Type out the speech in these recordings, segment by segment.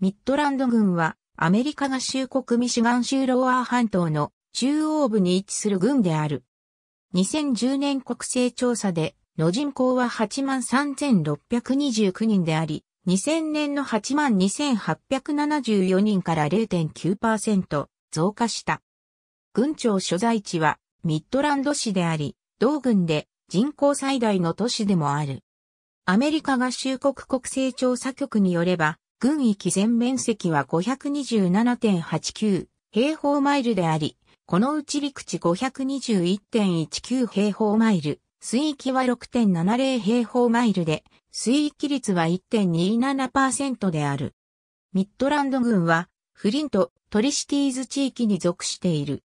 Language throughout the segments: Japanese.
ミッドランド郡は、アメリカ合衆国ミシガン州ロワー半島の中央部に位置する郡である。2010年国勢調査で、の人口は83,629人であり、2000年の82,874人から0.9%増加した。郡庁所在地はミッドランド市であり、同郡で人口最大の都市でもある。アメリカ合衆国国勢調査局によれば、軍域全面積は527.89平方マイルであり、このうち陸地521.19平方マイル、水域は6.70平方マイルで、水域率は1.27%である。ミッドランド軍は、フリント、トリシティーズ地域に属している。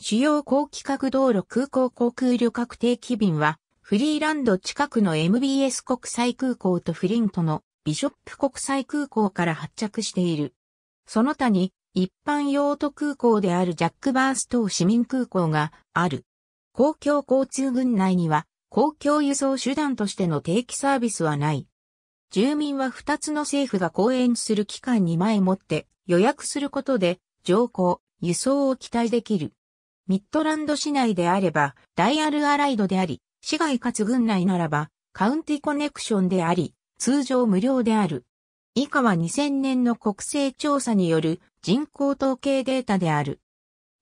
主要高規格道路空港航空旅客定期便は、フリーランド近くの MBS 国際空港とフリントのビショップ国際空港から発着している。その他に、一般用途空港であるジャックバース等市民空港がある。公共交通群内には、公共輸送手段としての定期サービスはない。住民は2つの政府が講演する期間に前もって予約することで、乗降、輸送を期待できる。ミッドランド市内であれば、ダイアルアライドであり、市外かつ群内ならば、カウンティコネクションであり、通常無料である。以下は2000年の国勢調査による人口統計データである。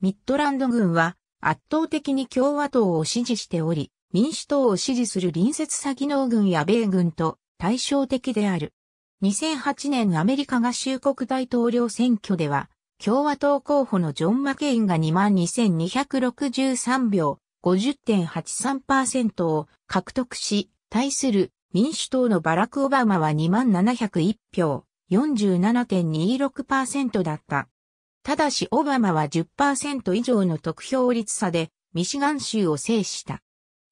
ミッドランド軍は圧倒的に共和党を支持しており、民主党を支持する隣接先の軍や米軍と対照的である。2008年アメリカ合衆国大統領選挙では、共和党候補のジョン・マケインが22,263秒50.83%を獲得し、対する民主党のバラク・オバマは2701票、47.26%だった。ただしオバマは10%以上の得票率差でミシガン州を制した。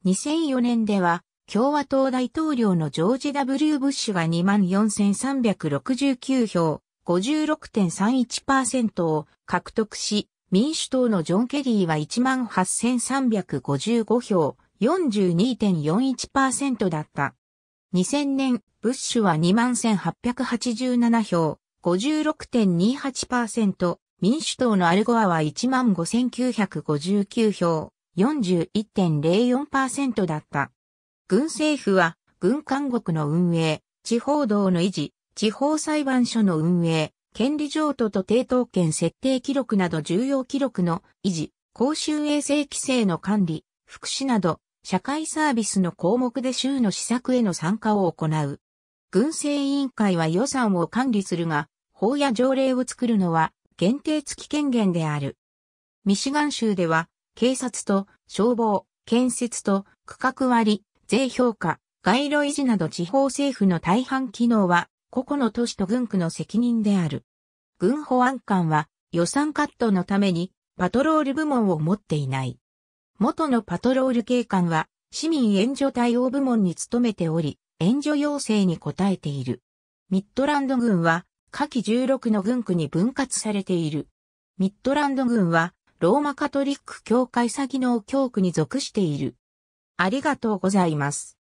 2004年では共和党大統領のジョージ・ W・ ブッシュが24,369票、56.31%を獲得し、民主党のジョン・ケリーは18,355票、42.41%だった。2000年、ブッシュは21,887票、56.28%、民主党のアルゴアは15,959票、41.04%だった。軍政府は、軍監獄の運営、地方道の維持、地方裁判所の運営、権利譲渡と抵当権設定記録など重要記録の維持、公衆衛生規制の管理、福祉など社会サービスの項目で州の施策への参加を行う。軍政委員会は予算を管理するが、法や条例を作るのは限定付き権限である。ミシガン州では、警察と消防、建設と区画割、税評価、街路維持など地方政府の大半機能は、個々の都市と軍区の責任である。軍保安官は予算カットのためにパトロール部門を持っていない。元のパトロール警官は、市民援助対応部門に勤めており、援助要請に応えている。ミッドランド軍は、下記16の軍区に分割されている。ミッドランド軍は、ローマカトリック教会詐欺の教区に属している。ありがとうございます。